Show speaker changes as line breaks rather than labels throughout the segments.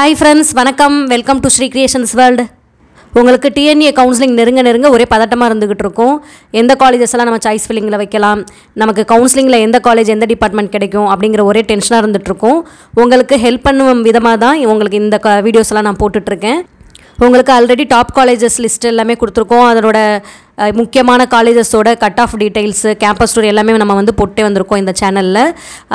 Hi friends வணக்கம் welcome to Sri Creations World உங்களுக்கு TNEA counselling நெருங்க நெருங்க ஒரே பதட்டமாக இருந்துகிட்டு இருக்கும் எந்த காலேஜஸ் எல்லாம் நம்ம சாய்ஸ் ஃபில்லிங்கில் வைக்கலாம் நமக்கு கவுன்சிலிங்கில் எந்த காலேஜ் எந்த டிபார்ட்மெண்ட் கிடைக்கும் அப்படிங்கிற ஒரே டென்ஷனாக இருந்துகிட்ருக்கும் உங்களுக்கு ஹெல்ப் பண்ணும் விதமாக தான் உங்களுக்கு இந்த வீடியோஸ் எல்லாம் நான் போட்டுட்ருக்கேன் உங்களுக்கு ஆல்ரெடி டாப் காலேஜஸ் லிஸ்ட் எல்லாமே கொடுத்துருக்கோம் அதனோட முக்கியமான காலேஜஸோட cut off details campus story எல்லாமே நம்ம வந்து போட்டு வந்திருக்கோம் இந்த சேனலில்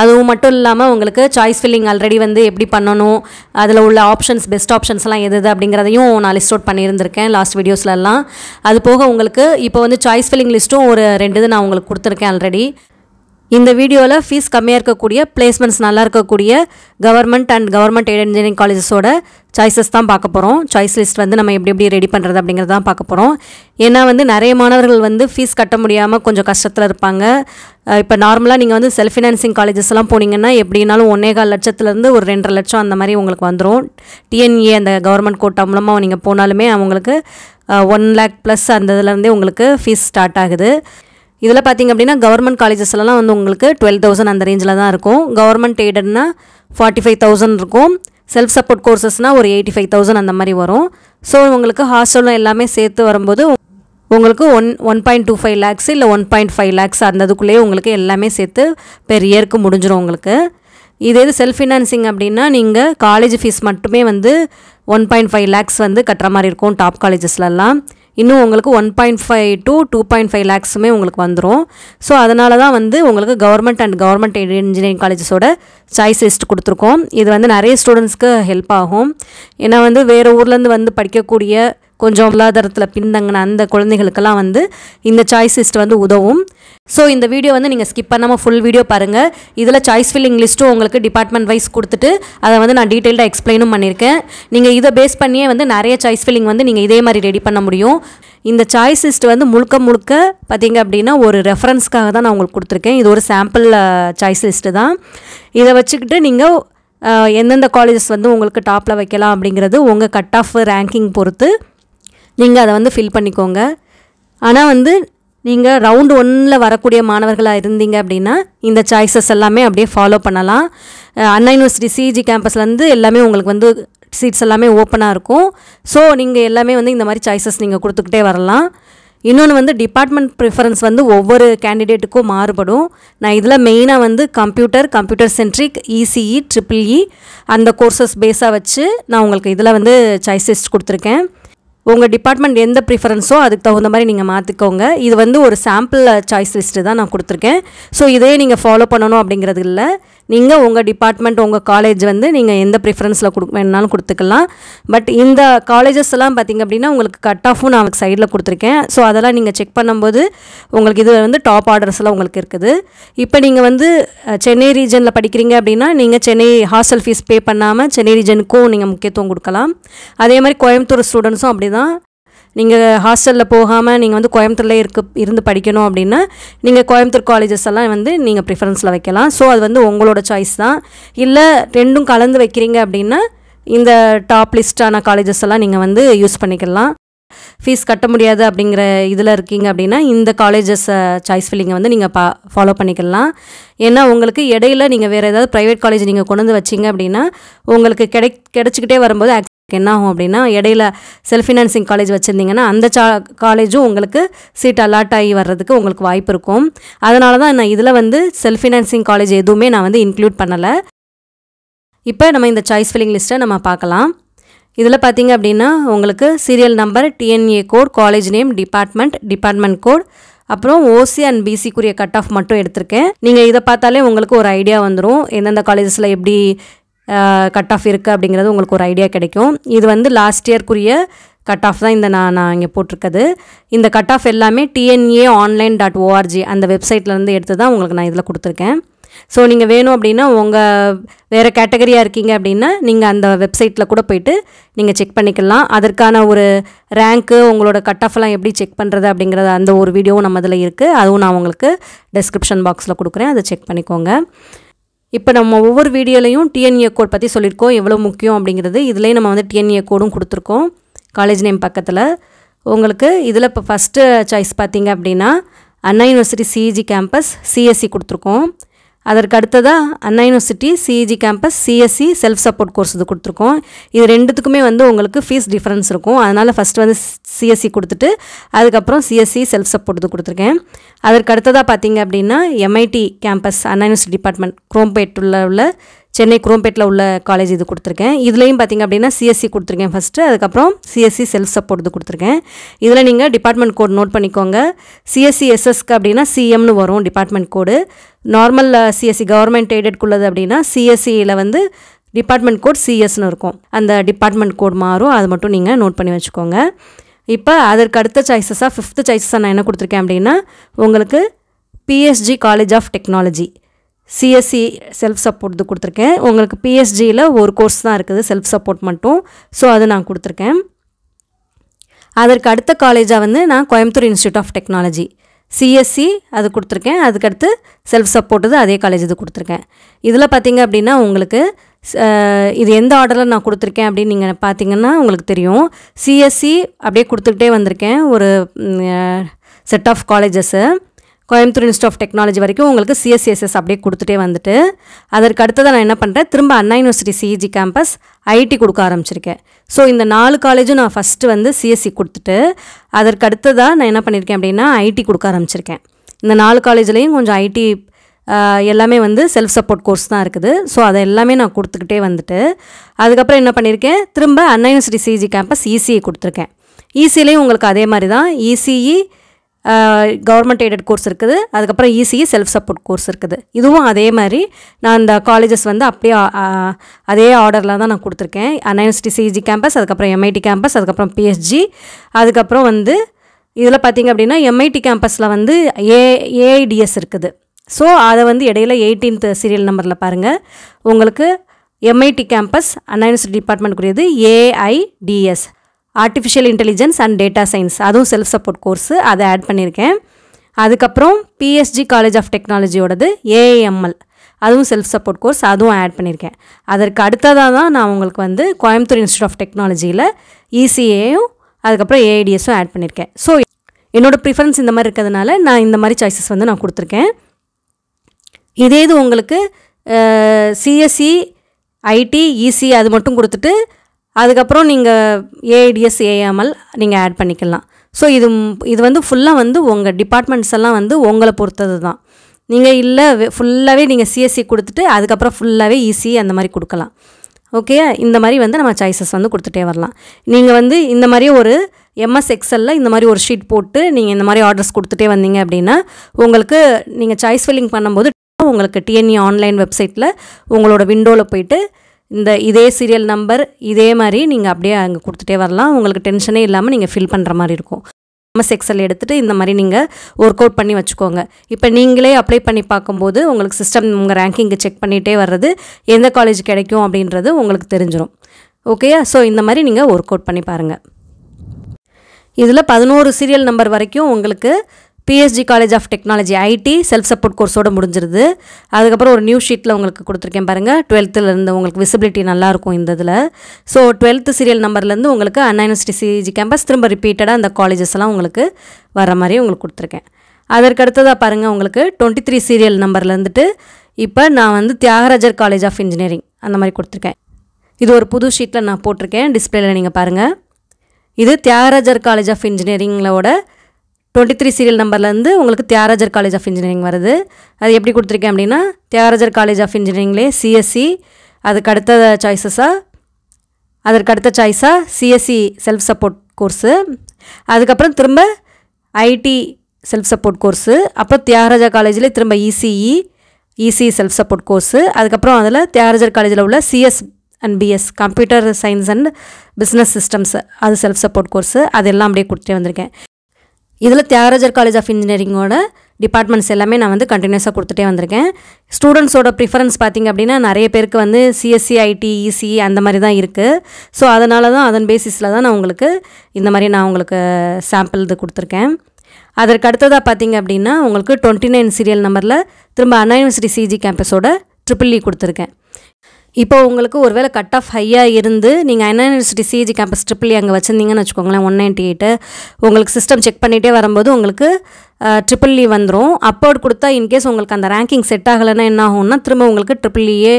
அதுவும் மட்டும் இல்லாமல் உங்களுக்கு சாய்ஸ் ஃபில்லிங் ஆல்ரெடி வந்து எப்படி பண்ணணும் அதில் உள்ள ஆப்ஷன்ஸ் பெஸ்ட் ஆப்ஷன்ஸ்லாம் எது அப்படிங்கிறதையும் நான் லிஸ்ட் அவுட் பண்ணியிருந்திருக்கேன் லாஸ்ட் வீடியோஸ்லலாம் அது போக உங்களுக்கு இப்போ வந்து சாய்ஸ் ஃபில்லிங் லிஸ்ட்டும் ஒரு ரெண்டு இது நான் உங்களுக்கு கொடுத்துருக்கேன் ஆல்ரெடி இந்த வீடியோவில் ஃபீஸ் கம்மியாக இருக்கக்கூடிய பிளேஸ்மெண்ட்ஸ் நல்லா இருக்கக்கூடிய government and government aid engineering காலேஜஸோட சாய்ஸஸ் தான் பார்க்க போகிறோம் சாய்ஸ் லிஸ்ட் வந்து நம்ம எப்படி எப்படி ரெடி பண்ணுறது அப்படிங்கிறது தான் பார்க்க போகிறோம் ஏன்னா வந்து நிறைய மாணவர்கள் வந்து ஃபீஸ் கட்ட முடியாமல் கொஞ்சம் கஷ்டத்தில் இருப்பாங்க இப்போ நார்மலாக நீங்கள் வந்து செல்ஃப் ஃபினான்சிங் காலேஜஸ்லாம் போனீங்கன்னா எப்படினாலும் ஒன்றே கால் லட்சத்துலேருந்து ஒரு ரெண்டரை லட்சம் அந்த மாதிரி உங்களுக்கு வந்துடும் டிஎன்ஏ அந்த கவர்மெண்ட் கோட்டா மூலமாக நீங்கள் போனாலுமே அவங்களுக்கு ஒன் லேக் ப்ளஸ் அந்த இதுலேருந்தே உங்களுக்கு ஃபீஸ் ஸ்டார்ட் ஆகுது இதில் பார்த்திங்க அப்படின்னா கவர்மெண்ட் காலேஜஸ்லலாம் வந்து உங்களுக்கு டுவெல் தௌசண்ட் அந்த ரேஞ்சில் தான் இருக்கும் கவர்மெண்ட் எய்டட்னா ஃபார்ட்டி ஃபைவ் தௌசண்ட் இருக்கும் செல்ஃப் சப்போர்ட் கோர்சஸ்னால் ஒரு எயிட்டி ஃபைவ் தௌசண்ட் அந்த மாதிரி வரும் ஸோ உங்களுக்கு ஹாஸ்டலும் எல்லாமே சேர்த்து வரும்போது உங்களுக்கு one one point two five lakhs இல்லை ஒன் பாயிண்ட் ஃபைவ் லேக்ஸ் அந்ததுக்குள்ளேயே உங்களுக்கு எல்லாமே சேர்த்து பெர் இயருக்கு முடிஞ்சிடும் உங்களுக்கு இதே இது செல்ஃப் ஃபினான்சிங் அப்படின்னா நீங்கள் காலேஜ் ஃபீஸ் மட்டுமே வந்து ஒன் பாயிண்ட் ஃபைவ் லேக்ஸ் வந்து கட்டுற மாதிரி இருக்கும் டாப் காலேஜஸ்லலாம் இன்னும் உங்களுக்கு one point five to two point five லேக்ஸுமே உங்களுக்கு வந்துடும் ஸோ அதனால தான் வந்து உங்களுக்கு கவர்மெண்ட் அண்ட் கவர்மெண்ட் இன்ஜினியரிங் காலேஜஸோட சாய்ஸ் லிஸ்ட் கொடுத்துருக்கோம் இது வந்து நிறைய ஸ்டூடெண்ட்ஸ்க்கு ஹெல்ப் ஆகும் ஏன்னா வந்து வேறு ஊர்லேருந்து வந்து படிக்கக்கூடிய கொஞ்சம் பொருளாதாரத்தில் பின்தங்கின அந்த குழந்தைகளுக்கெல்லாம் வந்து இந்த சாய்ஸ் லிஸ்ட் வந்து உதவும் ஸோ இந்த வீடியோ வந்து நீங்கள் ஸ்கிப் பண்ணாமல் ஃபுல் வீடியோ பாருங்கள் இதில் சாய்ஸ் ஃபில்லிங் லிஸ்ட்டும் உங்களுக்கு டிபார்ட்மெண்ட் வைஸ் கொடுத்துட்டு அதை வந்து நான் டீட்டெயில்டாக எக்ஸ்பிளைனும் பண்ணியிருக்கேன் நீங்கள் இதை பேஸ் பண்ணியே வந்து நிறைய சாய்ஸ் ஃபில்லிங் வந்து நீங்கள் இதே மாதிரி ரெடி பண்ண முடியும் இந்த சாய்ஸ் லிஸ்ட் வந்து முழுக்க முழுக்க பார்த்திங்க அப்படின்னா ஒரு ரெஃபரன்ஸ்க்காக தான் நான் உங்களுக்கு கொடுத்துருக்கேன் இது ஒரு சாம்பிள் சாய்ஸ் லிஸ்ட்டு தான் இதை வச்சுக்கிட்டு நீங்கள் எந்தெந்த காலேஜஸ் வந்து உங்களுக்கு டாப்பில் வைக்கலாம் அப்படிங்கிறது உங்கள் கட் ஆஃப் ரேங்கிங் பொறுத்து நீங்கள் அதை வந்து ஃபில் பண்ணிக்கோங்க ஆனால் வந்து நீங்கள் ரவுண்டு ஒன்னில் வரக்கூடிய மாணவர்களாக இருந்தீங்க அப்படின்னா இந்த சாய்ஸஸ் எல்லாமே அப்படியே ஃபாலோ பண்ணலாம் அண்ணா யூனிவர்சிட்டி சிஜி கேம்பஸ்லேருந்து எல்லாமே உங்களுக்கு வந்து சீட்ஸ் எல்லாமே ஓப்பனாக இருக்கும் ஸோ நீங்கள் எல்லாமே வந்து இந்த மாதிரி சாய்ஸஸ் நீங்கள் கொடுத்துக்கிட்டே வரலாம் இன்னொன்று வந்து டிபார்ட்மெண்ட் ப்ரிஃபரன்ஸ் வந்து ஒவ்வொரு கேண்டிடேட்டுக்கும் மாறுபடும் நான் இதில் மெயினாக வந்து computer computer centric ECE triple E அந்த கோர்சஸ் பேஸாக வச்சு நான் உங்களுக்கு இதில் வந்து சாய்ஸஸ் கொடுத்துருக்கேன் உங்கள் டிபார்ட்மெண்ட் எந்த ப்ரிஃபரன்ஸோ அதுக்கு தகுந்த மாதிரி நீங்கள் மாற்றிக்கோங்க இது வந்து ஒரு சாம்பிள் சாய்ஸ் லிஸ்ட்டு தான் நான் கொடுத்துருக்கேன் ஸோ இதே நீங்கள் ஃபாலோ பண்ணணும் அப்படிங்கிறது இல்லை நீங்கள் உங்கள் டிபார்ட்மெண்ட் உங்கள் காலேஜ் வந்து நீங்கள் எந்த ப்ரிஃபரன்ஸில் கொடு வேணாலும் கொடுத்துக்கலாம் பட் இந்த காலேஜஸ் எல்லாம் பார்த்திங்க அப்படின்னா உங்களுக்கு கட் ஆஃபும் நான் அவங்க சைடில் கொடுத்துருக்கேன் ஸோ அதெல்லாம் நீங்கள் செக் பண்ணும்போது உங்களுக்கு இது வந்து டாப் ஆர்டர்ஸ்லாம் உங்களுக்கு இருக்குது இப்போ நீங்கள் வந்து சென்னை ரீஜனில் படிக்கிறீங்க அப்படின்னா நீங்கள் சென்னை ஹாஸ்டல் ஃபீஸ் பே பண்ணாமல் சென்னை ரீஜனுக்கும் நீங்கள் முக்கியத்துவம் கொடுக்கலாம் அதே மாதிரி கோயம்புத்தூர் ஸ்டூடெண்ட்ஸும் அப்படி தான் நீங்கள் ஹாஸ்டலில் போகாமல் நீங்கள் வந்து கோயம்புத்தூரில் இருக்க இருந்து படிக்கணும் அப்படின்னா நீங்கள் கோயம்புத்தூர் காலேஜஸ் எல்லாம் வந்து நீங்கள் ப்ரிஃபரன்ஸில் வைக்கலாம் ஸோ அது வந்து உங்களோட சாய்ஸ் தான் இல்லை ரெண்டும் கலந்து வைக்கிறீங்க அப்படின்னா இந்த டாப் லிஸ்டான காலேஜஸ் எல்லாம் நீங்கள் வந்து யூஸ் பண்ணிக்கலாம் ஃபீஸ் கட்ட முடியாது அப்படிங்கிற இதில் இருக்கீங்க அப்படின்னா இந்த காலேஜஸை சாய்ஸ் ஃபில்லிங்கை வந்து நீங்கள் பா ஃபாலோ பண்ணிக்கலாம் ஏன்னா உங்களுக்கு இடையில நீங்கள் வேறு ஏதாவது ப்ரைவேட் காலேஜ் நீங்கள் கொண்டு வந்து வச்சிங்க அப்படின்னா உங்களுக்கு கிடை கிடச்சிக்கிட்டே வரும்போது என்ன ஆகும் அப்படின்னா இடையில செல்ஃப் ஃபினான்சிங் காலேஜ் வச்சுருந்தீங்கன்னா அந்த சா காலேஜும் உங்களுக்கு சீட் அலாட் ஆகி வர்றதுக்கு உங்களுக்கு வாய்ப்பு இருக்கும் அதனால தான் நான் இதில் வந்து செல்ஃப் ஃபினான்சிங் காலேஜ் எதுவுமே நான் வந்து இன்க்ளூட் பண்ணலை இப்போ நம்ம இந்த சாய்ஸ் ஃபில்லிங் லிஸ்ட்டை நம்ம பார்க்கலாம் இதில் பார்த்தீங்க அப்படின்னா உங்களுக்கு serial number TNEA code college name department department code அப்புறம் ஓசி அண்ட் பிசிக்குரிய கட் ஆஃப் மட்டும் எடுத்திருக்கேன் நீங்கள் இதை பார்த்தாலே உங்களுக்கு ஒரு ஐடியா வந்துடும் எந்தெந்த காலேஜஸில் எப்படி கட் ஆஃப் இருக்குது அப்படிங்கிறது உங்களுக்கு ஒரு ஐடியா கிடைக்கும் இது வந்து லாஸ்ட் இயர்க்குரிய கட் ஆஃப் தான் இந்த நான் நான் இங்கே போட்டிருக்கிறது இந்த கட் ஆஃப் எல்லாமே டிஎன்ஏ ஆன்லைன் டாட் ஓஆர்ஜி அந்த வெப்சைட்லேருந்து எடுத்து தான் உங்களுக்கு நான் இதில் கொடுத்துருக்கேன் ஸோ நீங்கள் வேணும் அப்படின்னா உங்கள் வேறு கேட்டகரியாக இருக்கீங்க அப்படின்னா நீங்கள் அந்த வெப்சைட்டில் கூட போயிட்டு நீங்கள் செக் பண்ணிக்கலாம் அதற்கான ஒரு ரேங்க்கு உங்களோட கட் ஆஃப்லாம் எப்படி செக் பண்ணுறது அப்படிங்கிறத அந்த ஒரு வீடியோவும் நம்ம அதில் இருக்குது அதுவும் நான் உங்களுக்கு டெஸ்கிரிப்ஷன் பாக்ஸில் கொடுக்குறேன் அதை செக் பண்ணிக்கோங்க இப்போ நம்ம ஒவ்வொரு வீடியோலையும் டிஎன்ஏ கோட் பற்றி சொல்லியிருக்கோம் எவ்வளோ முக்கியம் அப்படிங்கிறது இதுலேயே நம்ம வந்து டிஎன்ஏ கோடும் கொடுத்துருக்கோம் காலேஜ் நேம் பக்கத்தில் உங்களுக்கு இதில் இப்போ ஃபஸ்ட்டு சாய்ஸ் பார்த்தீங்க அப்படின்னா Anna University CEG campus CSE கொடுத்துருக்கோம் அதற்கு அடுத்ததாக Anna University CEG campus CSE self support course இது கொடுத்துருக்கோம் இது ரெண்டுத்துக்குமே வந்து உங்களுக்கு ஃபீஸ் டிஃப்ரென்ஸ் இருக்கும் அதனால் ஃபஸ்ட்டு வந்து சிஎஸ்சி e கொடுத்துட்டு அதுக்கப்புறம் சிஎஸ்சி செல்ஃப் சப்போர்ட் இது கொடுத்துருக்கேன் அதற்கு அடுத்ததாக பார்த்தீங்க அப்படின்னா MIT campus Anna University department குரோம்பேட்டில் உள்ள சென்னை குரோம்பேட்டில் உள்ள காலேஜ் இது கொடுத்துருக்கேன் இதுலேயும் பார்த்திங்க அப்படின்னா சிஎஸ்சி e கொடுத்துருக்கேன் ஃபஸ்ட்டு அதுக்கப்புறம் சிஎஸ்சி செல்ஃப் சப்போர்ட் இது கொடுத்துருக்கேன் இதில் நீங்கள் டிபார்ட்மெண்ட் கோட் நோட் பண்ணிக்கோங்க சிஎஸ்சி எஸ்எஸ்க்கு e, அப்படின்னா சிஎம்னு வரும் department code normal CSE government எய்டட்குள்ளது அப்படின்னா சிஎஸ்சியில் e வந்து டிபார்ட்மெண்ட் கோட் சிஎஸ்னு இருக்கும் அந்த டிபார்ட்மெண்ட் கோட் மாறும் அது மட்டும் நீங்கள் நோட் பண்ணி வச்சுக்கோங்க இப்போ அதற்கு அடுத்த சாய்ஸஸாக ஃபிஃப்த்து சாய்ஸஸாக நான் என்ன கொடுத்துருக்கேன் அப்படின்னா உங்களுக்கு PSG College of Technology CSE self support கொடுத்துருக்கேன் உங்களுக்கு பிஎஸ்ஜியில் ஒரு கோர்ஸ் தான் இருக்குது செல்ஃப் சப்போர்ட் மட்டும் ஸோ அது நான் கொடுத்துருக்கேன் அதற்கு அடுத்த காலேஜாக வந்து நான் Coimbatore institute of Technology CSE e அது கொடுத்துருக்கேன் அதுக்கடுத்து செல்ஃப் சப்போர்ட்டு அதே காலேஜ் இது கொடுத்துருக்கேன் இதில் பார்த்திங்க அப்படின்னா உங்களுக்கு இது எந்த ஆர்டரில் நான் கொடுத்துருக்கேன் அப்படின்னு நீங்கள் பார்த்தீங்கன்னா உங்களுக்கு தெரியும் சிஎஸ்சி e அப்படியே கொடுத்துக்கிட்டே வந்திருக்கேன் ஒரு set of colleges Coimbatore Institute of Technology வரைக்கும் உங்களுக்கு சிஎஸ்சிஎஸ்எஸ் அப்படியே கொடுத்துட்டே வந்துட்டு அதற்கு அடுத்ததான் நான் என்ன பண்ணுறேன் திரும்ப Anna University CEG campus IT கொடுக்க ஆரம்பிச்சிருக்கேன் ஸோ இந்த நாலு காலேஜும் நான் ஃபஸ்ட்டு வந்து சிஎஸ்சி கொடுத்துட்டு அதற்கு அடுத்ததாக நான் என்ன பண்ணியிருக்கேன் அப்படின்னா ஐடி கொடுக்க ஆரம்பிச்சிருக்கேன் இந்த நாலு காலேஜ்லேயும் கொஞ்சம் ஐடி எல்லாமே வந்து செல்ஃப் சப்போர்ட் கோர்ஸ் தான் இருக்குது ஸோ அதை எல்லாமே நான் கொடுத்துக்கிட்டே வந்துட்டு அதுக்கப்புறம் என்ன பண்ணியிருக்கேன் திரும்ப Anna University CEG campus ECE கொடுத்துருக்கேன் இசிலையும் e உங்களுக்கு அதே மாதிரி தான் ECE e government aided course இருக்குது அதுக்கப்புறம் இசிஇ செல்ஃப் சப்போர்ட் கோர்ஸ் இருக்குது இதுவும் அதே மாதிரி நான் அந்த காலேஜஸ் வந்து அப்படியே அதே ஆர்டரில் தான் நான் கொடுத்துருக்கேன் அண்ணா சிஜி கேம்பஸ் e அதுக்கப்புறம் எம்ஐடி கேம்பஸ் அதுக்கப்புறம் பிஎஸ்ஜி அதுக்கப்புறம் வந்து இதில் பார்த்திங்க அப்படின்னா எம்ஐடி கேம்பஸில் வந்து ஏ ஏஐடிஎஸ் இருக்குது ஸோ அதை வந்து இடையில எயிட்டீன்த் சீரியல் நம்பரில் பாருங்கள் உங்களுக்கு எம்ஐடி கேம்பஸ் அண்ணா யூனிவர்சிட்டி கூடியது AIDS artificial intelligence and data science அதுவும் செல்ஃப் சப்போர்ட் கோர்ஸு அதை ஆட் பண்ணியிருக்கேன் அதுக்கப்புறம் பிஎஸ்ஜி காலேஜ் ஆஃப் டெக்னாலஜியோடது ஏஏஎம்எல் அதுவும் செல்ஃப் சப்போர்ட் கோர்ஸ் அதுவும் ஆட் பண்ணியிருக்கேன் அதற்கு அடுத்ததாக தான் நான் உங்களுக்கு வந்து கோயம்புத்தூர் இன்ஸ்டியூட் ஆஃப் டெக்னாலஜியில் இசிஏயும் அதுக்கப்புறம் ஏஐடிஎஸும் ஆட் பண்ணியிருக்கேன் ஸோ என்னோடய ப்ரிஃபரன்ஸ் இந்த மாதிரி இருக்கிறதுனால நான் இந்த மாதிரி சாய்ஸஸ் வந்து நான் கொடுத்துருக்கேன் இதே இது உங்களுக்கு சிஎஸ்சி ஐடி இசி அது மட்டும் கொடுத்துட்டு அதுக்கப்புறம் நீங்கள் ஏஐடிஎஸ் ஏஎம்எல் நீங்கள் ஆட் பண்ணிக்கலாம் ஸோ இது இது வந்து ஃபுல்லாக வந்து உங்கள் டிபார்ட்மெண்ட்ஸ் எல்லாம் வந்து உங்களை பொறுத்தது தான் நீங்கள் இல்லை ஃபுல்லாகவே நீங்கள் சிஎஸ்சி e கொடுத்துட்டு அதுக்கப்புறம் ஃபுல்லாகவே இசி e e அந்த மாதிரி கொடுக்கலாம் ஓகே இந்த மாதிரி வந்து நம்ம சாய்ஸஸ் வந்து கொடுத்துட்டே வரலாம் நீங்கள் வந்து இந்த மாதிரி ஒரு எம்எஸ் எக்ஸலில் இந்த மாதிரி ஒரு ஷீட் போட்டு நீங்கள் இந்த மாதிரி ஆர்டர்ஸ் கொடுத்துட்டே வந்தீங்க அப்படின்னா உங்களுக்கு நீங்கள் சாய்ஸ் ஃபில்லிங் பண்ணும்போது உங்களுக்கு டிஎன்இ ஆன்லைன் வெப்சைட்டில் உங்களோட விண்டோவில் போயிட்டு இந்த இதே சீரியல் நம்பர் இதே மாதிரி நீங்கள் அப்படியே அங்கே கொடுத்துட்டே வரலாம் உங்களுக்கு டென்ஷனே இல்லாமல் நீங்கள் ஃபில் பண்ணுற மாதிரி இருக்கும் நம்ம செக்ஸல் எடுத்துகிட்டு இந்த மாதிரி நீங்கள் ஒர்க் அவுட் பண்ணி வச்சுக்கோங்க இப்போ நீங்களே அப்ளை பண்ணி பார்க்கும்போது உங்களுக்கு சிஸ்டம் உங்கள் ரேங்கிங்கை செக் பண்ணிகிட்டே வர்றது எந்த காலேஜ் கிடைக்கும் அப்படின்றது உங்களுக்கு தெரிஞ்சிடும் ஓகேயா ஸோ இந்த மாதிரி நீங்கள் ஒர்க் அவுட் பண்ணி பாருங்கள் இதில் பதினோரு சீரியல் நம்பர் வரைக்கும் உங்களுக்கு PSG College of Technology IT self support கோர்ஸோடு முடிஞ்சிருது அதுக்கப்புறம் ஒரு நியூ ஷீட்டில் உங்களுக்கு கொடுத்துருக்கேன் பாருங்கள் டுவெல்த்துலேருந்து உங்களுக்கு விசிபிலிட்டி நல்லாயிருக்கும் இந்த இதில் ஸோ டுவெல்த்து சீரியல் நம்பர்லேருந்து உங்களுக்கு அண்ணா யூனிவர்சிட்டி சிஜி கேம்பஸ் திரும்ப ரிப்பீட்டடாக அந்த காலேஜஸ் எல்லாம் உங்களுக்கு வர மாதிரி உங்களுக்கு கொடுத்துருக்கேன் அதற்கு அடுத்ததாக பாருங்கள் உங்களுக்கு டுவெண்ட்டி த்ரீ சீரியல் நம்பர்லேருந்துட்டு இப்போ நான் வந்து தியாகராஜர் காலேஜ் ஆஃப் இன்ஜினியரிங் அந்த மாதிரி கொடுத்துருக்கேன் இது ஒரு புது ஷீட்டில் நான் போட்டிருக்கேன் டிஸ்பிளேயில் நீங்கள் பாருங்கள் இது தியாகராஜர் காலேஜ் ஆஃப் இன்ஜினியரிங்களோட டுவெண்ட்டி த்ரீ சீரியல் நம்பர்லேருந்து உங்களுக்கு தியாகராஜர் காலேஜ் ஆஃப் இன்ஜினியரிங் வருது அது எப்படி கொடுத்துருக்கேன் அப்படின்னா தியாகராஜர் காலேஜ் ஆஃப் இன்ஜினியரிங்லேயே சிஎஸ்சி அதுக்கு அடுத்த சாய்ஸஸாக அதற்கு அடுத்த சாய்ஸாக சிஎஸ்சி செல்ஃப் சப்போர்ட் கோர்ஸு அதுக்கப்புறம் திரும்ப ஐடி செல்ஃப் சப்போர்ட் கோர்ஸு அப்புறம் தியாகராஜா காலேஜில் திரும்ப ECE EC self support course அதுக்கப்புறம் அதில் தியாகராஜர் காலேஜில் உள்ள CS and BS computer science and business systems அது செல்ஃப் சப்போர்ட் கோர்ஸு அதெல்லாம் அப்படியே கொடுத்துட்டே வந்திருக்கேன் இதில் தியாகராஜர் காலேஜ் ஆஃப் இன்ஜினியரிங்கோட டிபார்ட்மெண்ட்ஸ் எல்லாமே நான் வந்து கண்டினியூஸாக கொடுத்துட்டே வந்திருக்கேன் ஸ்டூடெண்ட்ஸோட ப்ரிஃபரன்ஸ் பார்த்திங்க அப்படின்னா நிறைய பேருக்கு வந்து சிஎஸ்சி ஐடி இசி அந்த மாதிரி தான் இருக்குது ஸோ அதனால தான் அதன் பேசிஸில் தான் நான் உங்களுக்கு இந்த மாதிரி நான் உங்களுக்கு சாம்பிள் இது கொடுத்துருக்கேன் அதற்கு அடுத்ததாக பார்த்திங்க அப்படின்னா உங்களுக்கு டுவெண்ட்டி நைன் சீரியல் நம்பரில் திரும்ப அண்ணா யூனிவர்சிட்டி சிஜி கேம்பஸோட ட்ரிபிள் இ கொடுத்துருக்கேன் இப்போ உங்களுக்கு ஒருவேளை கட் ஆஃப் ஹையாக இருந்து நீங்கள் என்ன University CEG campus triple e அங்கே வச்சுருந்தீங்கன்னு வச்சுக்கோங்களேன் ஒன் நைன்டி எயிட்டு உங்களுக்கு சிஸ்டம் செக் பண்ணிகிட்டே வரும்போது உங்களுக்கு ட்ரிபிள் இ வந்துடும் அப்போர்ட் கொடுத்தா இன்கேஸ் உங்களுக்கு அந்த ரேங்கிங் செட் ஆகலைன்னா என்ன ஆகும்னா திரும்ப உங்களுக்கு ட்ரிபிள் e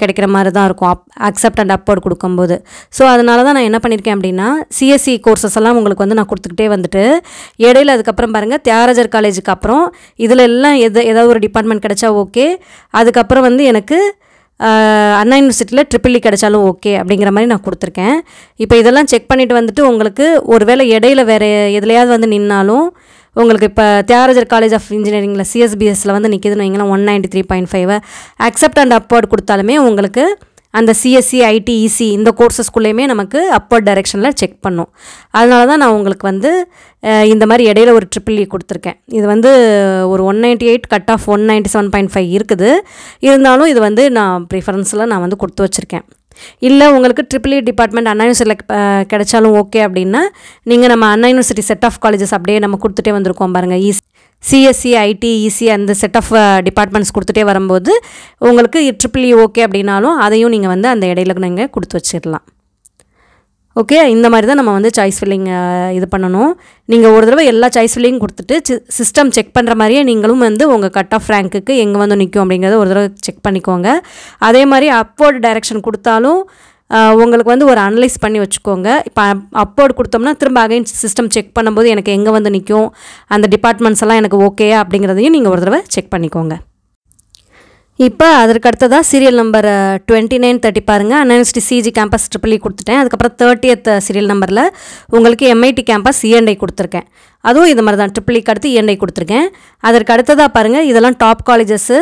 கிடைக்கிற மாதிரி தான் இருக்கும் அப் அக்செப்ட் அண்ட் அப்போர்ட் கொடுக்கும்போது ஸோ அதனால தான் நான் என்ன பண்ணியிருக்கேன் அப்படின்னா சிஎஸ்சி கோர்சஸ் e எல்லாம் உங்களுக்கு வந்து நான் கொடுத்துக்கிட்டே வந்துட்டு இடையில அதுக்கப்புறம் பாருங்கள் தியாகராஜர் காலேஜுக்கு அப்புறம் இதில் எல்லாம் எது ஏதாவது ஒரு டிபார்ட்மெண்ட் கிடச்சா ஓகே அதுக்கப்புறம் வந்து எனக்கு அண்ணா யூனிவர்சிட்டியில் ட்ரிபிள் இ e கிடைச்சாலும் ஓகே அப்படிங்கிற மாதிரி நான் கொடுத்துருக்கேன் இப்போ இதெல்லாம் செக் பண்ணிவிட்டு வந்துட்டு உங்களுக்கு ஒருவேளை இடையில வேறு எதுலையாவது வந்து நின்னாலும் உங்களுக்கு இப்போ தியாகராஜர் காலேஜ் ஆஃப் இன்ஜினியரிங்கில் சிஎஸ்பிஎஸ்சில் வந்து நிற்கிதுன்னு வைங்களேன் one ninety three point five accept and upward கொடுத்தாலுமே உங்களுக்கு அந்த சிஎஸ்சி ஐடிஇசி e இந்த கோர்சஸ்குள்ளேயுமே நமக்கு அப்போ டைரெக்ஷனில் செக் பண்ணும் அதனால தான் நான் உங்களுக்கு வந்து இந்த மாதிரி இடையில ஒரு ட்ரிபிள் இ e கொடுத்துருக்கேன் இது வந்து ஒரு one ninety eight cut off one ninety seven point five இருக்குது இருந்தாலும் இது வந்து நான் ப்ரிஃபரன்ஸில் நான் வந்து கொடுத்து வச்சுருக்கேன் இல்லை உங்களுக்கு ட்ரிபிள் இ டிபார்ட்மெண்ட் அண்ணா யூனிவர்சிட்டியில் கிடைச்சாலும் ஓகே அப்படின்னா நீங்கள் நம்ம Anna University set of colleges அப்படியே நம்ம கொடுத்துட்டே வந்திருக்கோம் பாருங்கள் EC e CSE IT EC அந்த செட் ஆஃப் டிபார்ட்மெண்ட்ஸ் கொடுத்துட்டே வரும்போது உங்களுக்கு ட்ரிபிள் ஓகே e அப்படின்னாலும் அதையும் நீங்கள் வந்து அந்த இடையில நீங்கள் கொடுத்து வச்சிடலாம் ஓகே இந்த மாதிரி தான் நம்ம வந்து சாய்ஸ் ஃபில்லிங் uh, இது பண்ணணும் நீங்கள் ஒரு தடவை எல்லா சாய்ஸ் ஃபில்லிங் கொடுத்துட்டு சிஸ்டம் செக் பண்ணுற மாதிரியே நீங்களும் வந்து உங்கள் கட் ஆஃப் ரேங்க்குக்கு எங்கே வந்து நிற்கும் அப்படிங்கிறத ஒரு தடவை செக் பண்ணிக்கோங்க அதே மாதிரி அப்வோர்டு டைரெக்ஷன் கொடுத்தாலும் உங்களுக்கு வந்து ஒரு அனலைஸ் பண்ணி வச்சுக்கோங்க இப்போ அப்போர்ட் கொடுத்தோம்னா திரும்ப அகைன் சிஸ்டம் செக் பண்ணும்போது எனக்கு எங்கே வந்து நிற்கும் அந்த டிபார்ட்மெண்ட்ஸ் எல்லாம் எனக்கு ஓகேயா அப்படிங்கிறதையும் நீங்கள் ஒரு தடவை செக் பண்ணிக்கோங்க இப்போ அதற்கு அடுத்ததாக serial number twenty nine thirty பாருங்கள் அன்என்எஸ்டி சிஜி கேம்பஸ் இ கொடுத்துட்டேன் அதுக்கப்புறம் தேர்ட்டியத்து சீரியல் நம்பரில் உங்களுக்கு எம்ஐடி கேம்பஸ் இஎன்ஐ கொடுத்துருக்கேன் அதுவும் இது மாதிரி தான் இக்கு e அடுத்து இஎன்ஐ e கொடுத்துருக்கேன் அதற்கு அடுத்ததாக பாருங்கள் இதெல்லாம் டாப் காலேஜஸ்ஸு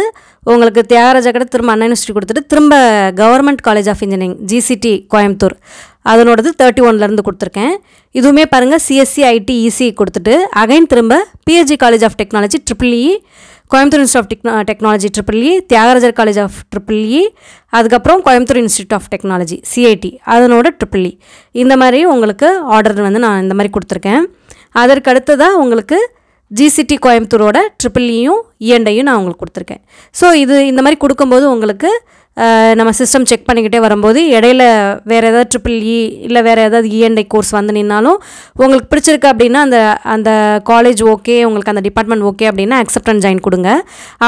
உங்களுக்கு தியாகராஜா கடை திரும்ப அண்ணா யூனிவர்சிட்டி கொடுத்துட்டு திரும்ப Government college of Engineering GCT Coimbatore அதனோடது தேர்ட்டி ஒன்லேருந்து கொடுத்துருக்கேன் இதுவுமே பாருங்கள் CSE IT EC e e கொடுத்துட்டு அகைன் திரும்ப PSG College of Technology triple E Coimbatore institute of techno Technology triple E Thiagarajar College of triple E அதுக்கப்புறம் Coimbatore institute of Technology CIT அதனோட triple E e. இந்த மாதிரி உங்களுக்கு ஆர்டர் வந்து நான் இந்த மாதிரி கொடுத்துருக்கேன் அதற்கு தான் உங்களுக்கு ஜிசிடி கோயம்புத்தூரோட ட்ரிபிள் இயும் இஎன்டையும் நான் உங்களுக்கு கொடுத்துருக்கேன் ஸோ இது இந்த மாதிரி கொடுக்கும்போது உங்களுக்கு நம்ம சிஸ்டம் செக் பண்ணிக்கிட்டே வரும்போது இடையில வேறு ஏதாவது ட்ரிபிள் இ e இல்லை வேறு ஏதாவது இஎன்ஐ e கோர்ஸ் வந்து நின்னாலும் உங்களுக்கு பிடிச்சிருக்கு அப்படின்னா அந்த அந்த காலேஜ் ஓகே உங்களுக்கு அந்த டிபார்ட்மெண்ட் ஓகே அப்படின்னா அக்செப்டன் ஜாயின் கொடுங்க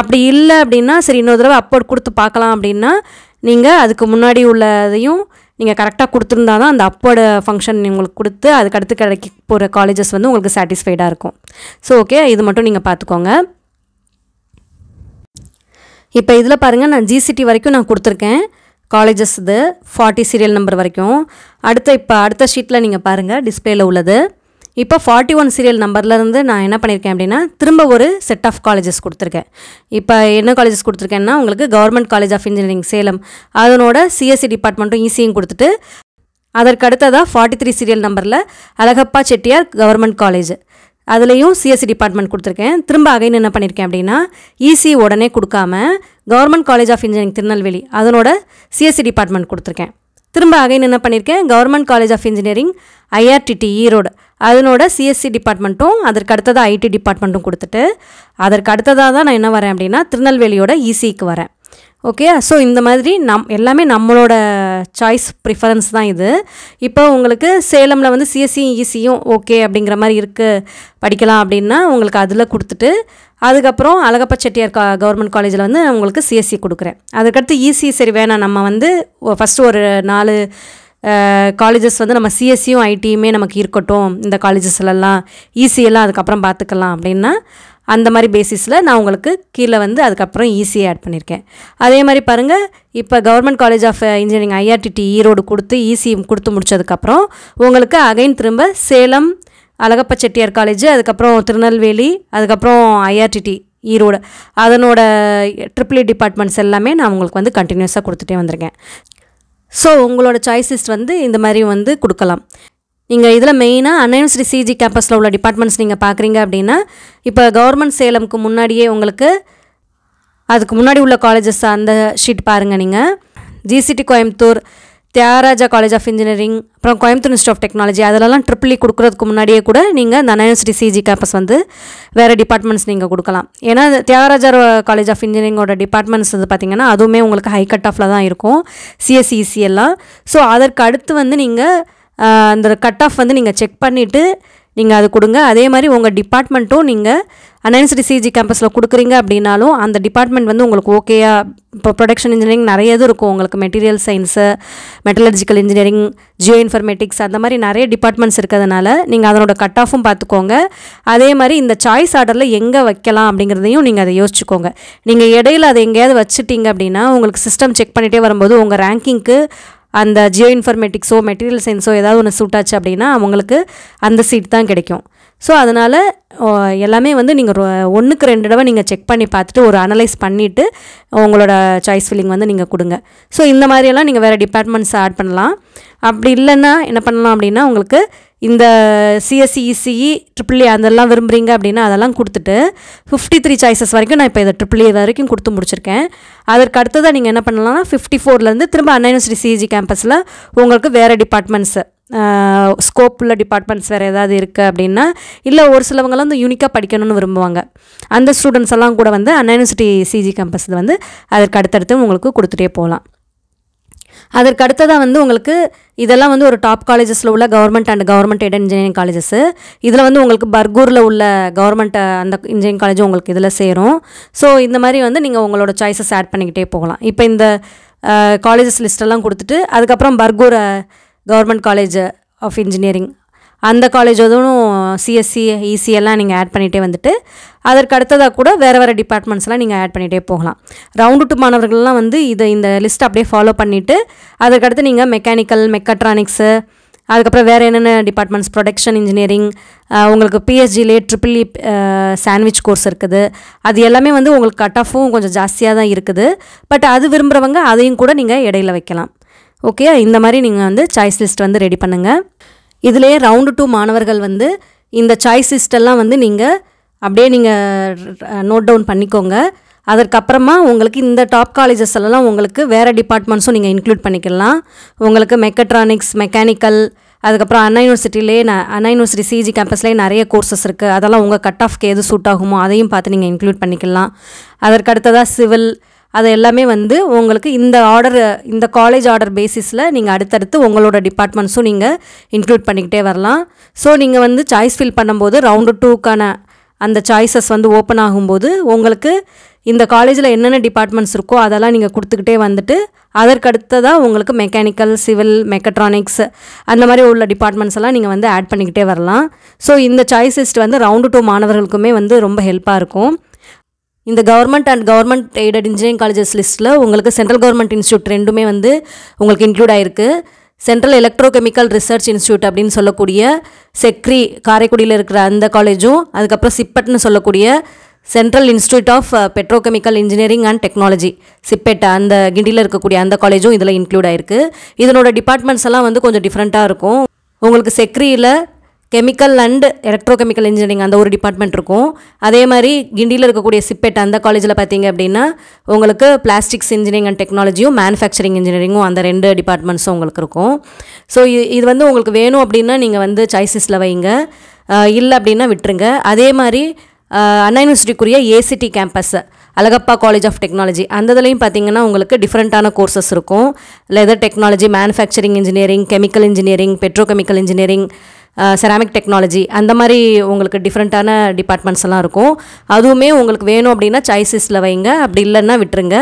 அப்படி இல்லை அப்படின்னா சரி இன்னொரு தடவை அப்போர்ட் கொடுத்து பார்க்கலாம் அப்படின்னா நீங்கள் அதுக்கு முன்னாடி உள்ளதையும் நீங்கள் கரெக்டாக கொடுத்துருந்தா தான் அந்த அப்போட ஃபங்க்ஷன் உங்களுக்கு கொடுத்து அதுக்கடுத்து கிடைக்க போகிற காலேஜஸ் வந்து உங்களுக்கு சாட்டிஸ்ஃபைடாக இருக்கும் ஸோ ஓகே இது மட்டும் நீங்கள் பார்த்துக்கோங்க இப்போ இதில் பாருங்கள் நான் ஜிசிடி வரைக்கும் நான் கொடுத்துருக்கேன் காலேஜஸ் இது ஃபார்ட்டி சீரியல் நம்பர் வரைக்கும் அடுத்த இப்போ அடுத்த ஷீட்டில் நீங்கள் பாருங்கள் டிஸ்பிளேயில் உள்ளது இப்போ ஃபார்ட்டி ஒன் சீரியல் நம்பர்லேருந்து நான் என்ன பண்ணியிருக்கேன் அப்படின்னா திரும்ப ஒரு செட் ஆஃப் காலேஜஸ் கொடுத்துருக்கேன் இப்போ என்ன காலேஜஸ் கொடுத்துருக்கேன்னா உங்களுக்கு Government college of Engineering Salem அதனோட சிஎஸ்சி டிபார்ட்மெண்ட்டும் ஈஸியும் கொடுத்துட்டு அதற்கு அடுத்ததாக ஃபார்ட்டி த்ரீ சீரியல் நம்பரில் அழகப்பா செட்டியார் கவர்மெண்ட் காலேஜ் அதுலேயும் சிஎஸ்சி டிபார்ட்மெண்ட் e கொடுத்துருக்கேன் திரும்ப அகைன் என்ன பண்ணியிருக்கேன் அப்படின்னா இசி e உடனே கொடுக்காம government college of engineering Tirunelveli அதனோட சிஎஸ்சி டிபார்ட்மெண்ட் e கொடுத்துருக்கேன் திரும்ப அகைன் என்ன பண்ணியிருக்கேன் government college of engineering IRTT Erode அதனோட சிஎஸ்சி டிபார்ட்மெண்ட்டும் அதற்கு அடுத்ததாக ஐடி டிபார்ட்மெண்ட்டும் கொடுத்துட்டு அதற்கு அடுத்ததாக தான் நான் என்ன வரேன் அப்படின்னா திருநெல்வேலியோட இசிக்கு e வரேன் ஓகே ஸோ இந்த மாதிரி நம் எல்லாமே நம்மளோட சாய்ஸ் ப்ரிஃபரன்ஸ் தான் இது இப்போ உங்களுக்கு சேலமில் வந்து சிஎஸ்சியும் இசியும் ஓகே அப்படிங்கிற மாதிரி இருக்குது படிக்கலாம் அப்படின்னா உங்களுக்கு அதில் கொடுத்துட்டு அதுக்கப்புறம் அழகப்ப செட்டியார் கா கவர்மெண்ட் காலேஜில் வந்து நான் உங்களுக்கு சிஎஸ்சி கொடுக்குறேன் அதுக்கடுத்து ஈஸி e சரி வேணாம் நம்ம வந்து ஃபஸ்ட்டு ஒரு நாலு காலேஜஸ் வந்து நம்ம சிஎஸ்சியும் ஐடியுமே நமக்கு இருக்கட்டும் இந்த காலேஜஸ்லலாம் ஈஸியெல்லாம் e அதுக்கப்புறம் பார்த்துக்கலாம் அப்படின்னா அந்த மாதிரி பேசிஸில் நான் உங்களுக்கு கீழே வந்து அதுக்கப்புறம் ஈஸியாக e ஆட் பண்ணியிருக்கேன் அதே மாதிரி பாருங்கள் இப்போ government college of engineering IRTT Erode கொடுத்து ஈஸி கொடுத்து முடித்ததுக்கப்புறம் உங்களுக்கு அகைன் திரும்ப சேலம் அழகப்ப செட்டியார் காலேஜ் அதுக்கப்புறம் திருநெல்வேலி அதுக்கப்புறம் ஐஆர்டிடி ஈரோடு அதனோட ட்ரிபிள் டிபார்ட்மெண்ட்ஸ் எல்லாமே நான் உங்களுக்கு வந்து கண்டினியூஸாக கொடுத்துட்டே வந்திருக்கேன் ஸோ உங்களோட சாய்ஸஸ் வந்து இந்த மாதிரி வந்து கொடுக்கலாம் நீங்கள் இதில் மெயினாக அன்யூனிவர்சிட்டி சிஜி கேம்பஸில் உள்ள டிபார்ட்மெண்ட்ஸ் நீங்கள் பார்க்குறீங்க அப்படின்னா இப்போ கவர்மெண்ட் சேலமுக்கு முன்னாடியே உங்களுக்கு அதுக்கு முன்னாடி உள்ள காலேஜஸ் அந்த ஷீட் பாருங்கள் நீங்கள் GCT Coimbatore Thiagaraja college of engineering அப்புறம் கோயம்புத்தூர் இன்ஸ்டியூட் ஆஃப் டெக்னாலஜி அதிலலாம் ட்ரிபிள் கொடுக்குறதுக்கு முன்னாடியே கூட நீங்கள் இந்த அண்ணா சிஜி கேம்பஸ் வந்து வேறு டிபார்ட்மெண்ட்ஸ் நீங்கள் கொடுக்கலாம் ஏன்னா தியாகராஜா காலேஜ் ஆஃப் இன்ஜினியரிங்கோட டிபார்ட்மெண்ட்ஸ் வந்து பார்த்திங்கன்னா அதுவுமே உங்களுக்கு ஹை கட் ஆஃபில் தான் இருக்கும் சிஎஸ்இசி எல்லாம் ஸோ அதற்கு அடுத்து வந்து நீங்கள் அந்த கட் ஆஃப் வந்து நீங்கள் செக் பண்ணிவிட்டு நீங்கள் அது கொடுங்க அதே மாதிரி உங்கள் டிபார்ட்மெண்ட்டும் நீங்கள் அண்ணா சிஜி கேம்பஸில் கொடுக்குறீங்க அப்படின்னாலும் அந்த டிபார்ட்மெண்ட் வந்து உங்களுக்கு ஓகேயா இப்போ ப்ரொடக்ஷன் இன்ஜினியரிங் நிறைய இது இருக்கும் உங்களுக்கு material science metallurgical engineering geoinformatics அந்த மாதிரி நிறைய டிபார்ட்மெண்ட்ஸ் இருக்கிறதுனால நீங்கள் அதனோட கட் ஆஃபும் பார்த்துக்கோங்க அதே மாதிரி இந்த சாய்ஸ் ஆர்டரில் எங்கே வைக்கலாம் அப்படிங்கிறதையும் நீங்கள் அதை யோசிச்சுக்கோங்க நீங்கள் இடையில அதை எங்கேயாவது வச்சுட்டீங்க அப்படின்னா உங்களுக்கு சிஸ்டம் செக் பண்ணிகிட்டே வரும்போது உங்கள் ரேங்கிங்க்கு அந்த ஜியோ இன்ஃபர்மேட்டிக்ஸோ மெட்டீரியல் சயின்ஸோ ஏதாவது ஒன்று சூட் ஆச்சு அப்படின்னா அவங்களுக்கு அந்த சீட் தான் கிடைக்கும் ஸோ அதனால் எல்லாமே வந்து நீங்கள் ஒன்றுக்கு ரெண்டு தடவை நீங்கள் செக் பண்ணி பார்த்துட்டு ஒரு அனலைஸ் பண்ணிவிட்டு உங்களோட சாய்ஸ் ஃபில்லிங் வந்து நீங்கள் கொடுங்க ஸோ இந்த மாதிரியெல்லாம் நீங்கள் வேறு டிபார்ட்மெண்ட்ஸ் ஆட் பண்ணலாம் அப்படி இல்லைன்னா என்ன பண்ணலாம் அப்படின்னா உங்களுக்கு இந்த சிஎஸ்சி இசிஇ ட்ரிபிள்இ அதெல்லாம் விரும்புகிறீங்க அப்படின்னா அதெல்லாம் கொடுத்துட்டு ஃபிஃப்டி த்ரீ சாய்ஸஸ் வரைக்கும் நான் இப்போ இதை ட்ரிபிள்இ வரைக்கும் கொடுத்து முடிச்சிருக்கேன் அதற்கு அடுத்ததாக நீங்கள் என்ன பண்ணலாம்னா ஃபிஃப்டி ஃபோர்லேருந்து திரும்ப அண்ணா யூனிவர்சிட்டி சிஜி கேம்பஸில் உங்களுக்கு வேறு டிபார்ட்மெண்ட்ஸு ஸ்கோப் உள்ள டிபார்ட்மெண்ட்ஸ் வேறு ஏதாவது இருக்குது அப்படின்னா இல்லை ஒரு சிலவங்களாம் வந்து யூனிக்காக படிக்கணும்னு விரும்புவாங்க அந்த ஸ்டூடெண்ட்ஸ் எல்லாம் கூட வந்து அண்ணா யூனிவர்சிட்டி சிஜி கேம்பஸில் வந்து அதற்கு அடுத்தடுத்து உங்களுக்கு கொடுத்துட்டே போகலாம் அதற்கு அடுத்ததாக வந்து உங்களுக்கு இதெல்லாம் வந்து ஒரு டாப் காலேஜஸில் உள்ள government and government aid engineering colleges இதில் வந்து உங்களுக்கு பர்கூரில் உள்ள கவர்மெண்ட் அந்த இன்ஜினியரிங் காலேஜும் உங்களுக்கு இதில் சேரும் ஸோ இந்த மாதிரி வந்து நீங்கள் உங்களோட சாய்ஸஸ் ஆட் பண்ணிக்கிட்டே போகலாம் இப்போ இந்த காலேஜஸ் லிஸ்ட்டெல்லாம் கொடுத்துட்டு அதுக்கப்புறம் Bargur government college of engineering அந்த காலேஜ் எதுவும் சிஎஸ்சி எல்லாம் நீங்கள் ஆட் பண்ணிகிட்டே வந்துட்டு அதற்கு அடுத்ததாக கூட வேறு வேறு டிபார்ட்மெண்ட்ஸ்லாம் நீங்கள் ஆட் பண்ணிகிட்டே போகலாம் ரவுண்டு டூ மாணவர்கள்லாம் வந்து இதை இந்த லிஸ்ட் அப்படியே ஃபாலோ பண்ணிவிட்டு அதற்கடுத்து நீங்கள் மெக்கானிக்கல் மெக்கட்ரானிக்ஸு அதுக்கப்புறம் வேறு என்னென்ன டிபார்ட்மெண்ட்ஸ் ப்ரொடக்ஷன் இன்ஜினியரிங் உங்களுக்கு பிஎஸ்ஜிலே ட்ரிபிள் சாண்ட்விச் கோர்ஸ் இருக்குது அது எல்லாமே வந்து உங்களுக்கு கட் ஆஃபும் கொஞ்சம் ஜாஸ்தியாக தான் இருக்குது பட் அது விரும்புகிறவங்க அதையும் கூட நீங்கள் இடையில வைக்கலாம் ஓகே இந்த மாதிரி நீங்கள் வந்து சாய்ஸ் லிஸ்ட் வந்து ரெடி பண்ணுங்கள் இதிலே ரவுண்டு டூ மாணவர்கள் வந்து இந்த சாய்ஸ் லிஸ்டெல்லாம் வந்து நீங்கள் அப்படியே நீங்கள் நோட் டவுன் பண்ணிக்கோங்க அதற்கப்புறமா உங்களுக்கு இந்த டாப் காலேஜஸ் எல்லாம் உங்களுக்கு வேறு டிபார்ட்மெண்ட்ஸும் நீங்கள் இன்க்ளூட் பண்ணிக்கலாம் உங்களுக்கு மெக்கட்ரானிக்ஸ் மெக்கானிக்கல் அதுக்கப்புறம் அண்ணா யூனிவர்சிட்டிலே ந அண்ணா யூனிவர்சிட்டி சிஜி கேம்பஸ்லேயே நிறைய கோர்சஸ் இருக்குது அதெல்லாம் உங்கள் கட் ஆஃப்க்கு எது சூட் ஆகுமோ அதையும் பார்த்து நீங்கள் இன்க்ளூட் பண்ணிக்கலாம் அதற்கடுத்ததாக சிவில் அது எல்லாமே வந்து உங்களுக்கு இந்த ஆர்டர் இந்த காலேஜ் ஆர்டர் பேசிஸில் நீங்கள் அடுத்தடுத்து உங்களோட டிபார்ட்மெண்ட்ஸும் நீங்கள் இன்க்ளூட் பண்ணிக்கிட்டே வரலாம் ஸோ நீங்கள் வந்து சாய்ஸ் ஃபில் பண்ணும்போது ரவுண்டு டூக்கான அந்த சாய்ஸஸ் வந்து ஓப்பன் ஆகும்போது உங்களுக்கு இந்த காலேஜில் என்னென்ன டிபார்ட்மெண்ட்ஸ் இருக்கோ அதெல்லாம் நீங்கள் கொடுத்துக்கிட்டே வந்துட்டு அதற்கு அடுத்ததாக உங்களுக்கு மெக்கானிக்கல் சிவில் மெக்கட்ரானிக்ஸ் அந்த மாதிரி உள்ள டிபார்ட்மெண்ட்ஸ் எல்லாம் நீங்கள் வந்து ஆட் பண்ணிக்கிட்டே வரலாம் ஸோ இந்த சாய்ஸ் லிஸ்ட் வந்து ரவுண்டு டூ மாணவர்களுக்குமே வந்து ரொம்ப ஹெல்ப்பாக இருக்கும் இந்த government and government aided engineering colleges லிஸ்ட்டில் உங்களுக்கு சென்ட்ரல் கவர்மெண்ட் இன்ஸ்டியூட் ரெண்டுமே வந்து உங்களுக்கு இன்க்ளூட் ஆயிருக்கு central electrochemical research institute அப்படின்னு சொல்லக்கூடிய செக்ரி காரைக்குடியில் இருக்கிற அந்த காலேஜும் அதுக்கப்புறம் சிப்பட்னு சொல்லக்கூடிய central institute of petrochemical engineering and technology CIPET அந்த கிண்டியில் இருக்கக்கூடிய அந்த காலேஜும் இதில் இன்க்ளூட் ஆயிருக்கு இதனோட டிபார்ட்மெண்ட்ஸ் எல்லாம் வந்து கொஞ்சம் டிஃப்ரெண்ட்டாக இருக்கும் உங்களுக்கு செக்ரியில் chemical and electrochemical engineering அந்த ஒரு டிபார்ட்மெண்ட் இருக்கும் அதே மாதிரி கிண்டியில் இருக்கக்கூடிய சிப்பெட் அந்த காலேஜில் பார்த்தீங்க அப்படின்னா உங்களுக்கு பிளாஸ்டிக்ஸ் இன்ஜினியரிங் அண்ட் டெக்னாலஜியும் மேனுஃபேக்சரிங் இன்ஜினியரிங்கும் அந்த ரெண்டு டிபார்ட்மெண்ட்ஸும் உங்களுக்கு இருக்கும் ஸோ இது வந்து உங்களுக்கு வேணும் அப்படின்னா நீங்கள் வந்து சாய்ஸஸில் வைங்க இல்லை அப்படின்னா விட்டுருங்க அதே மாதிரி அண்ணா யூனிவர்சிட்டிக்குரிய ACT campus Alagappa college of technology அந்த இதுலையும் பார்த்தீங்கன்னா உங்களுக்கு டிஃப்ரெண்ட்டான கோர்சஸ் இருக்கும் leather technology manufacturing engineering chemical engineering chemical engineering ceramic technology அந்த மாதிரி உங்களுக்கு டிஃப்ரெண்ட்டான டிபார்ட்மெண்ட்ஸ் எல்லாம் இருக்கும் அதுவுமே உங்களுக்கு வேணும் அப்படின்னா சாய்ஸஸில் வைங்க அப்படி இல்லைன்னா விட்டுருங்க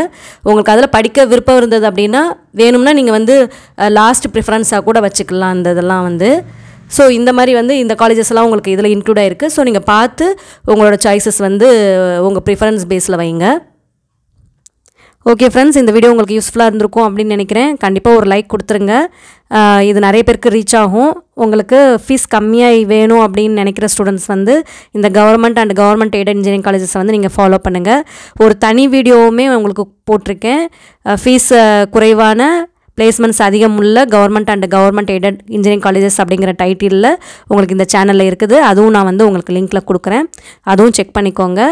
உங்களுக்கு அதில் படிக்க விருப்பம் இருந்தது அப்படின்னா வேணும்னா நீங்கள் வந்து லாஸ்ட் ப்ரிஃபரன்ஸாக கூட வச்சுக்கலாம் அந்த இதெல்லாம் வந்து ஸோ இந்த மாதிரி வந்து இந்த காலேஜஸ் எல்லாம் உங்களுக்கு இதில் இன்க்ளூட் ஆகிருக்கு ஸோ நீங்கள் பார்த்து உங்களோட சாய்ஸஸ் வந்து உங்கள் ப்ரிஃபரன்ஸ் பேஸில் வைங்க ஓகே ஃப்ரெண்ட்ஸ் இந்த வீடியோ உங்களுக்கு யூஸ்ஃபுல்லாக இருந்திருக்கும் அப்படின்னு நினைக்கிறேன் கண்டிப்பாக ஒரு லைக் கொடுத்துருங்க இது நிறைய பேருக்கு ரீச் ஆகும் உங்களுக்கு ஃபீஸ் கம்மியாக வேணும் அப்படின்னு நினைக்கிற ஸ்டூடெண்ட்ஸ் வந்து இந்த government and government aid engineering colleges வந்து நீங்கள் ஃபாலோ பண்ணுங்கள் ஒரு தனி வீடியோவுமே உங்களுக்கு போட்டிருக்கேன் ஃபீஸ் குறைவான பிளேஸ்மெண்ட்ஸ் அதிகம் உள்ள government and government aided engineering colleges அப்படிங்கிற டைட்டிலில் உங்களுக்கு இந்த சேனலில் இருக்குது அதுவும் நான் வந்து உங்களுக்கு லிங்க்கில் கொடுக்குறேன் அதுவும் செக் பண்ணிக்கோங்க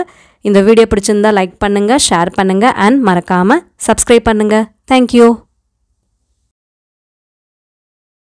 இந்த வீடியோ பிடிச்சிருந்தால் லைக் பண்ணுங்கள் ஷேர் பண்ணுங்கள் அண்ட் மறக்காமல் சப்ஸ்கிரைப் பண்ணுங்கள் தேங்க்யூ